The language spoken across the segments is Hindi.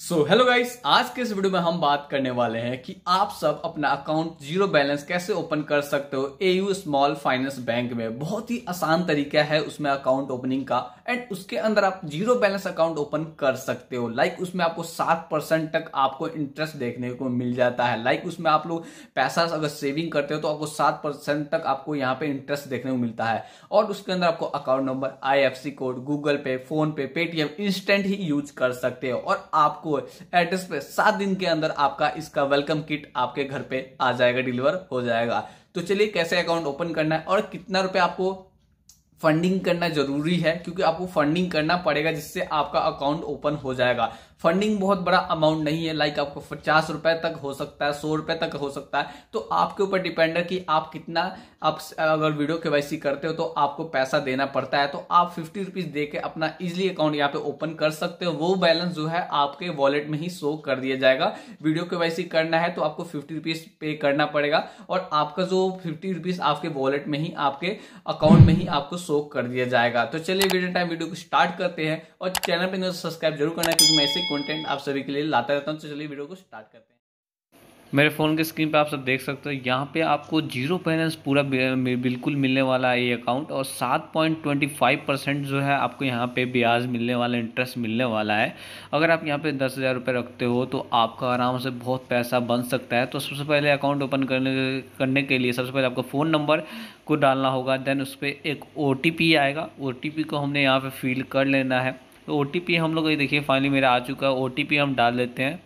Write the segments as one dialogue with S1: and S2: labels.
S1: सो हेलो गाइस आज के इस वीडियो में हम बात करने वाले हैं कि आप सब अपना अकाउंट जीरो बैलेंस कैसे ओपन कर सकते हो एयू स्मॉल फाइनेंस बैंक में बहुत ही आसान तरीका है उसमें अकाउंट ओपनिंग का एंड उसके अंदर आप जीरो बैलेंस अकाउंट ओपन कर सकते हो लाइक like उसमें आपको सात परसेंट तक आपको इंटरेस्ट देखने को मिल जाता है लाइक like उसमें आप लोग पैसा अगर सेविंग करते हो तो आपको सात परसेंट तक आपको यहाँ पे इंटरेस्ट देखने को मिलता है और उसके अंदर आपको account number I code Google pay phone pay Paytm instant ही यूज कर सकते हो और आपको एड्रेस पे सात दिन के अंदर आपका इसका वेलकम किट आपके घर पे आ जाएगा डिलीवर हो जाएगा तो चलिए कैसे अकाउंट ओपन करना है और कितना रुपए आपको फंडिंग करना जरूरी है क्योंकि आपको फंडिंग करना पड़ेगा जिससे आपका अकाउंट ओपन हो जाएगा फंडिंग बहुत बड़ा अमाउंट नहीं है लाइक आपको पचास रुपए तक हो सकता है सौ रुपए तक हो सकता है तो आपके ऊपर डिपेंड है कि आप कितना आप अगर वीडियो के करते हो तो आपको पैसा देना पड़ता है तो आप फिफ्टी रुपीज दे के अपना इजिली अकाउंट यहाँ पे ओपन कर सकते हो वो बैलेंस जो है आपके वॉलेट में ही शो कर दिया जाएगा वीडियो के करना है तो आपको फिफ्टी रुपीज पे करना पड़ेगा और आपका जो फिफ्टी रुपीज आपके वॉलेट में ही आपके अकाउंट में ही आपको शो कर दिया जाएगा तो चलिए वीडियो टाइम वीडियो को स्टार्ट करते हैं और चैनल पर सब्सक्राइब जरूर करना क्योंकि मैं ऐसे कंटेंट आप सभी के लिए लाता रहता हूँ तो चलिए वीडियो को स्टार्ट करते हैं मेरे फ़ोन के स्क्रीन पे आप सब देख सकते हो यहाँ पे आपको जीरो बैलेंस पूरा बिल्कुल मिलने वाला है ये अकाउंट और सात पॉइंट ट्वेंटी फाइव परसेंट जो है आपको यहाँ पे ब्याज मिलने वाला इंटरेस्ट मिलने वाला है अगर आप यहाँ पे दस हज़ार रुपये रखते हो तो आपका आराम से बहुत पैसा बन सकता है तो सबसे पहले अकाउंट ओपन करने करने के लिए सबसे पहले आपको फ़ोन नंबर को डालना होगा देन उस पर एक ओ आएगा ओ को हमने यहाँ पर फिल कर लेना है तो ओ हम लोग ये देखिए फाइनली मेरा आ चुका है ओ हम डाल लेते हैं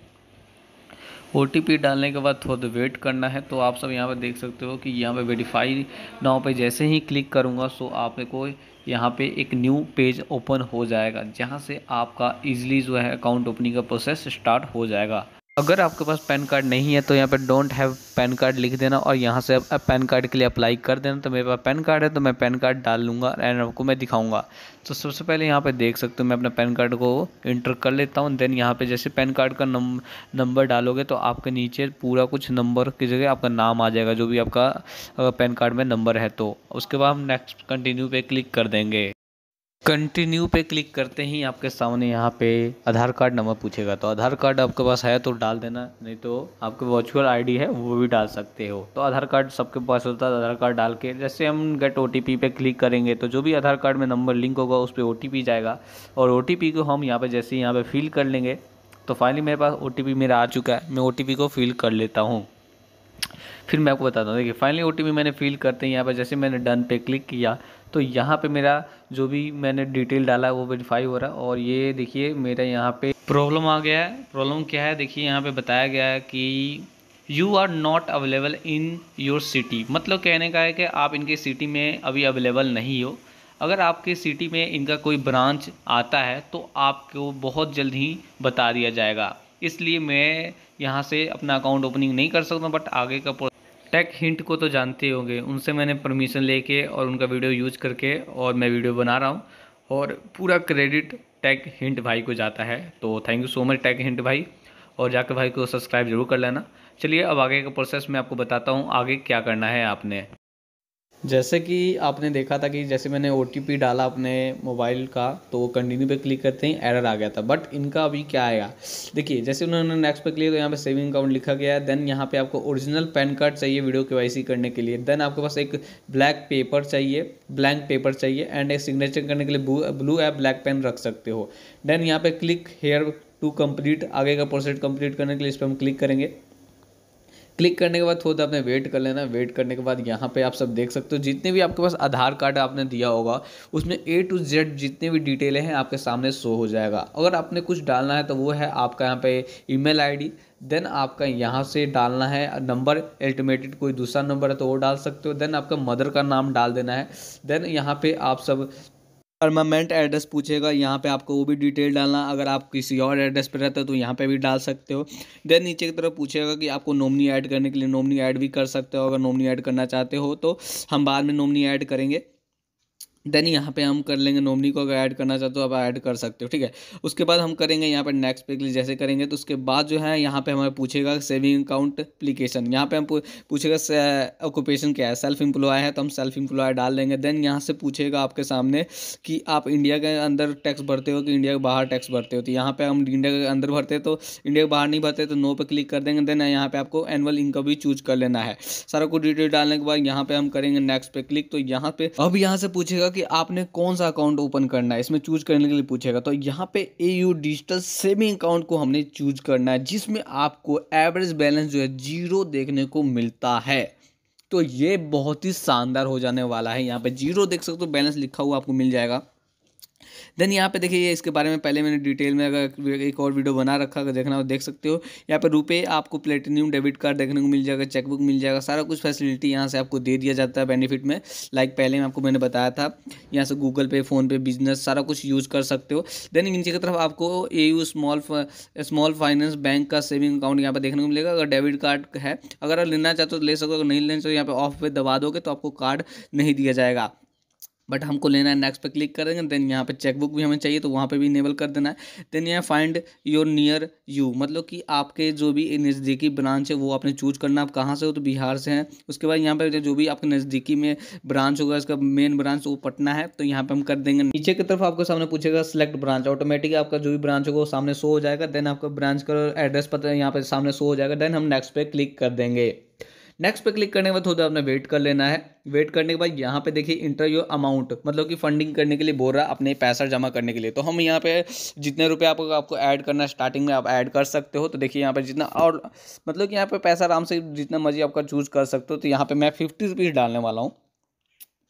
S1: ओ डालने के बाद थोड़ा वेट करना है तो आप सब यहाँ पर देख सकते हो कि यहाँ पे वेरीफाई नाव पे जैसे ही क्लिक करूँगा सो आपको यहाँ पे एक न्यू पेज ओपन हो जाएगा जहाँ से आपका इजीली जो है अकाउंट ओपनिंग का प्रोसेस स्टार्ट हो जाएगा अगर आपके पास पैन कार्ड नहीं है तो यहाँ पे डोंट हैव पैन कार्ड लिख देना और यहाँ से आप पैन कार्ड के लिए अप्लाई कर देना तो मेरे पास पैन कार्ड है तो मैं पैन कार्ड डाल लूँगा एंड आपको मैं दिखाऊंगा तो सबसे पहले यहाँ पे देख सकते हो मैं अपना पैन कार्ड को इंटर कर लेता हूँ देन यहाँ पे जैसे पैन कार्ड का नम नंबर डालोगे तो आपके नीचे पूरा कुछ नंबर की जगह आपका नाम आ जाएगा जो भी आपका पैन कार्ड में नंबर है तो उसके बाद हम नेक्स्ट कंटिन्यू पे क्लिक कर देंगे कंटिन्यू पे क्लिक करते ही आपके सामने यहाँ पे आधार कार्ड नंबर पूछेगा तो आधार कार्ड आपके पास है तो डाल देना नहीं तो आपके वर्चुअल आईडी है वो भी डाल सकते हो तो आधार कार्ड सबके पास होता है आधार कार्ड डाल के जैसे हम गेट ओ पे क्लिक करेंगे तो जो भी आधार कार्ड में नंबर लिंक होगा उस पर ओ जाएगा और ओ को हम यहाँ पर जैसे यहाँ पर फिल कर लेंगे तो फाइनली मेरे पास ओ मेरा आ चुका है मैं ओ को फिल कर लेता हूँ फिर मैं आपको बताता हूँ देखिए फाइनली ओ मैंने फिल करते हैं यहाँ पर जैसे मैंने डन पे क्लिक किया तो यहाँ पे मेरा जो भी मैंने डिटेल डाला वो वेरीफाई हो रहा है और ये देखिए मेरा यहाँ पे प्रॉब्लम आ गया है प्रॉब्लम क्या है देखिए यहाँ पे बताया गया है कि you are not available in your city मतलब कहने का है कि आप इनके सिटी में अभी अवेलेबल नहीं हो अगर आपके सिटी में इनका कोई ब्रांच आता है तो आपको बहुत जल्द ही बता दिया जाएगा इसलिए मैं यहाँ से अपना अकाउंट ओपनिंग नहीं कर सकता बट आगे का टेक हिंट को तो जानते होंगे उनसे मैंने परमिशन लेके और उनका वीडियो यूज करके और मैं वीडियो बना रहा हूँ और पूरा क्रेडिट टेक हिंट भाई को जाता है तो thank you so much tech hint भाई और जाकर भाई को सब्सक्राइब जरूर कर लेना चलिए अब आगे का प्रोसेस मैं आपको बताता हूँ आगे क्या करना है आपने जैसे कि आपने देखा था कि जैसे मैंने ओ डाला अपने मोबाइल का तो वो कंटिन्यू पे क्लिक करते ही एरर आ गया था बट इनका अभी क्या आएगा देखिए जैसे उन्होंने नेक्स्ट पे क्लिक तो यहाँ पे सेविंग अकाउंट लिखा गया है देन यहाँ पे आपको ओरिजिनल पैन कार्ड चाहिए वीडियो के करने के लिए देन आपके पास एक ब्लैक पेपर चाहिए ब्लैंक पेपर चाहिए एंड एक सिग्नेचर करने के लिए ब्लू या ब्लैक पेन रख सकते हो देन यहाँ पर क्लिक हेयर टू कम्प्लीट आगे का प्रोसेस कंप्लीट करने के लिए इस पर हम क्लिक करेंगे क्लिक करने के बाद थोड़ा आपने वेट कर लेना वेट करने के बाद यहाँ पे आप सब देख सकते हो जितने भी आपके पास आधार कार्ड आपने दिया होगा उसमें ए टू जेड जितने भी डिटेलें हैं आपके सामने शो हो जाएगा अगर आपने कुछ डालना है तो वो है आपका यहाँ पे ईमेल आईडी देन आपका यहाँ से डालना है नंबर अल्टीमेटेड कोई दूसरा नंबर है तो वो डाल सकते हो देन आपका मदर का नाम डाल देना है देन यहाँ पे आप सब परमानेंट एड्रेस पूछेगा यहाँ पे आपको वो भी डिटेल डालना अगर आप किसी और एड्रेस पे रहते हो तो यहाँ पे भी डाल सकते हो देन नीचे की तरफ पूछेगा कि आपको नॉमनी ऐड करने के लिए नॉमनी ऐड भी कर सकते हो अगर नॉमनी ऐड करना चाहते हो तो हम बाद में नॉमनी ऐड करेंगे देन यहाँ पे हम कर लेंगे नॉमनी को अगर ऐड करना चाहते हो आप ऐड कर सकते हो ठीक है उसके बाद हम करेंगे यहाँ पे नेक्स्ट पे क्लिक जैसे करेंगे तो उसके बाद जो है यहाँ पे हमें पूछेगा सेविंग अकाउंट अप्लीकेशन यहाँ पे हम पूछेगा ऑक्यूपेशन क्या है सेल्फ एम्प्लॉय है तो हम सेल्फ एम्प्लॉय डाल लेंगे देन यहाँ से पूछेगा आपके सामने कि आप इंडिया के अंदर टैक्स भरते हो कि इंडिया के बाहर टैक्स भरते हो तो यहाँ पर हम इंडिया के अंदर भरते तो इंडिया के बाहर नहीं भरते तो नो पर क्लिक कर देंगे देन यहाँ पर आपको एनुअल इनकम भी चूज कर लेना है सारा कुछ डिटेल डालने के बाद यहाँ पर हम करेंगे नेक्स्ट पे क्लिक तो यहाँ पर अब यहाँ से पूछेगा कि आपने कौन सा अकाउंट ओपन करना है इसमें चूज करने के लिए पूछेगा तो यहाँ पे A U digital saving account को हमने चूज करना है जिसमें आपको एवरेज बैलेंस जो है जीरो देखने को मिलता है तो ये बहुत ही शानदार हो जाने वाला है यहाँ पे जीरो देख सकते हो बैलेंस लिखा हुआ आपको मिल जाएगा देन यहाँ पे देखिए इसके बारे में पहले मैंने डिटेल में अगर एक और वीडियो बना रखा अगर देखना हो देख सकते हो यहाँ पर रुपए आपको प्लेटिनियम डेबिट कार्ड देखने को मिल जाएगा चेकबुक मिल जाएगा सारा कुछ फैसिलिटी यहाँ से आपको दे दिया जाता है बेनिफिट में लाइक पहले मैं आपको मैंने बताया था यहाँ से गूगल पे फ़ोनपे बिजनेस सारा कुछ यूज़ कर सकते हो देन नीचे की तरफ आपको A U small small finance bank का सेविंग अकाउंट यहाँ पर देखने को मिलेगा अगर डेबिट कार्ड है अगर लेना चाहते हो तो ले सको अगर नहीं लेना चाहते यहाँ पर ऑफ पे दबा दोगे तो आपको कार्ड नहीं दिया जाएगा बट हमको लेना है नेक्स्ट पे क्लिक करेंगे देन यहाँ पे चेकबुक भी हमें चाहिए तो वहाँ पे भी इनेबल कर देना है देन यहाँ फाइंड योर नियर यू मतलब कि आपके जो भी नज़दीकी ब्रांच है वो आपने चूज करना आप कहाँ से हो तो बिहार से हैं उसके बाद यहाँ पे जो भी आपके नज़दीकी में ब्रांच होगा इसका मेन ब्रांच वो पटना है तो यहाँ पर हम कर देंगे नीचे की तरफ आपको सामने पूछेगा सेलेक्ट ब्रांच ऑटोमेटिक आपका जो भी ब्रांच होगा वो सामने शो हो जाएगा देन आपका ब्रांच का एड्रेस पता यहाँ पर सामने शो हो जाएगा देन हम नेक्स्ट पे क्लिक कर देंगे नेक्स्ट पे क्लिक करने के बाद थोड़ा आपने वेट कर लेना है वेट करने के बाद यहाँ पे देखिए इंटर योर अमाउंट मतलब कि फंडिंग करने के लिए बोल रहा है अपने पैसा जमा करने के लिए तो हम यहाँ पे जितने रुपये आपको आपको ऐड करना है स्टार्टिंग में आप ऐड कर सकते हो तो देखिए यहाँ पे जितना और मतलब कि यहाँ पे पैसा आराम से जितना मर्जी आपका चूज कर सकते हो तो यहाँ पे मैं फिफ्टी रुपीज़ डालने वाला हूँ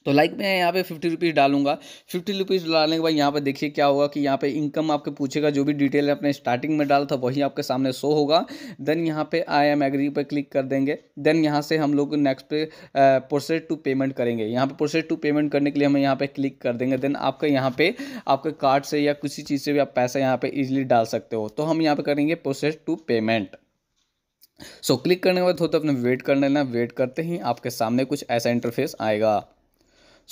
S1: तो लाइक मैं यहाँ पे फिफ्टी रुपीज़ डालूंगा फिफ्टी रुपीज़ डालने के बाद यहाँ पे देखिए क्या होगा कि यहाँ पे इनकम आपके पूछेगा जो भी डिटेल आपने स्टार्टिंग में डाला था वही आपके सामने शो होगा देन यहाँ पे आई एम एग्री पे क्लिक कर देंगे देन यहाँ से हम लोग नेक्स्ट पे प्रोसेस टू पेमेंट करेंगे यहाँ पे प्रोसेस टू पेमेंट करने के लिए हम यहाँ पर क्लिक कर देंगे देन आपका यहाँ पे आपके कार्ड से या किसी चीज़ से भी आप पैसा यहाँ पर ईजिली डाल सकते हो तो हम यहाँ पर करेंगे process to payment so click करने के बाद थोड़ा अपने वेट कर लेना वेट करते ही आपके सामने कुछ ऐसा इंटरफेस आएगा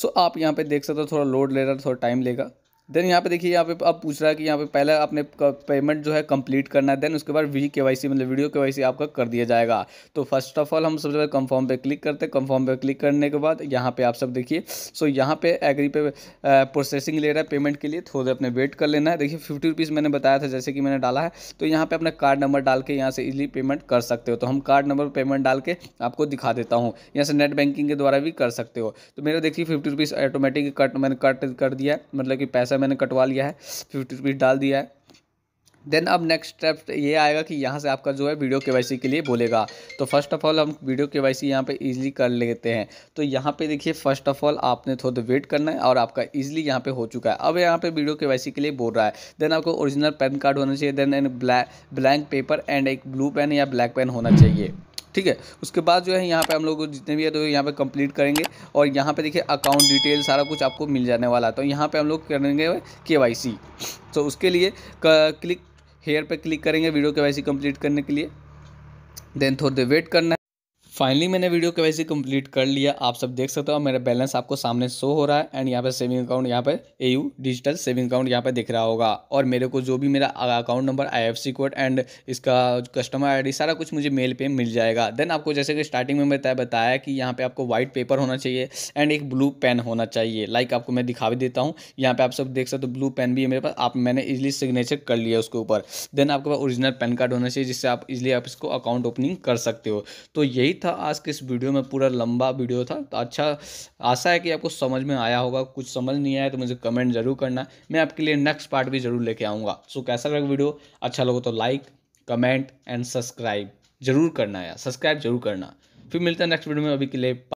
S1: सो आप यहाँ पे देख सकते हो थोड़ा लोड ले रहा है थोड़ा टाइम लेगा देन यहाँ पे देखिए यहाँ पे अब पूछ रहा है कि यहाँ पे पहले आपने पेमेंट जो है कंप्लीट करना है देन उसके बाद वी के वाई सी मतलब वीडियो के वाई सी आपका कर दिया जाएगा तो फर्स्ट ऑफ ऑल हम सबसे पहले कंफर्म पे क्लिक करते हैं कंफर्म पे क्लिक करने के बाद यहाँ पे आप सब देखिए सो यहाँ पे एग्री पे प्रोसेसिंग ले रहा है पेमेंट के लिए थोड़े अपने वेट कर लेना है देखिए फिफ्टी रुपीज़ मैंने बताया था जैसे कि मैंने डाला है तो यहाँ पर अपना कार्ड नंबर डाल के यहाँ से इजिली पेमेंट कर सकते हो तो हम कार्ड नंबर पेमेंट डाल के आपको दिखा देता हूँ यहाँ से नेट बैंकिंग के द्वारा भी कर सकते हो तो मेरा देखिए फिफ्टी रुपीज़ ऑटोमेटिक कट मैंने कट कर दिया मतलब कि पैसा मैंने कटवा लिया है फिफ्टी रुपीज़ डाल दिया है देन अब नेक्स्ट स्टेप ये आएगा कि यहाँ से आपका जो है वीडियो के के लिए बोलेगा तो फर्स्ट ऑफ ऑल हम वीडियो के वाई सी यहाँ पर ईजिली कर लेते हैं तो यहाँ पे देखिए फर्स्ट ऑफ ऑल आपने थोड़ा वेट करना है और आपका ईजिली यहाँ पे हो चुका है अब यहाँ पे वीडियो के के लिए बोल रहा है देन आपको ओरिजिनल पेन कार्ड होना चाहिए then an black paper and एक ब्लू पेन या ब्लैक पेन होना चाहिए ठीक है उसके बाद जो है यहाँ पे हम लोग जितने भी है तो यहाँ पे कंप्लीट करेंगे और यहाँ पे देखिए अकाउंट डिटेल सारा कुछ आपको मिल जाने वाला है तो यहाँ पे हम लोग करेंगे के वाई सी तो उसके लिए क्लिक हेयर पे क्लिक करेंगे video K Y C complete करने के लिए देन थोड़ी देर वेट करना है फाइनली मैंने वीडियो के वैसे कंप्लीट कर लिया आप सब देख सकते हो मेरा बैलेंस आपको सामने शो हो रहा है एंड यहाँ पे सेविंग अकाउंट यहाँ पे A U digital saving account यहाँ पे दिख रहा होगा और मेरे को जो भी मेरा account number IFSC code and इसका कस्टमर आईडी सारा कुछ मुझे मेल पे मिल जाएगा देन आपको जैसे कि स्टार्टिंग में मैं बताया कि यहाँ पर आपको व्हाइट पेपर होना चाहिए एंड एक ब्लू पेन होना चाहिए लाइक आपको मैं दिखा भी देता हूँ यहाँ पर आप सब देख सकते हो ब्लू पेन भी है मेरे पास आप मैंने इजिली सिग्नेचर कर लिया उसके ऊपर देन आपके पास ओरिजिनल पैन कार्ड होना चाहिए जिससे आप इजिली आप इसको अकाउंट ओपनिंग कर सकते हो तो यही था था आज इस वीडियो में पूरा लंबा वीडियो था तो अच्छा आशा है कि आपको समझ में आया होगा कुछ समझ नहीं आया तो मुझे कमेंट जरूर करना मैं आपके लिए नेक्स्ट पार्ट भी जरूर लेके आऊँगा सो कैसा लगा वीडियो अच्छा लगो तो लाइक कमेंट एंड सब्सक्राइब जरूर करना यार सब्सक्राइब जरूर करना फिर मिलते हैं नेक्स्ट वीडियो में अभी के लिए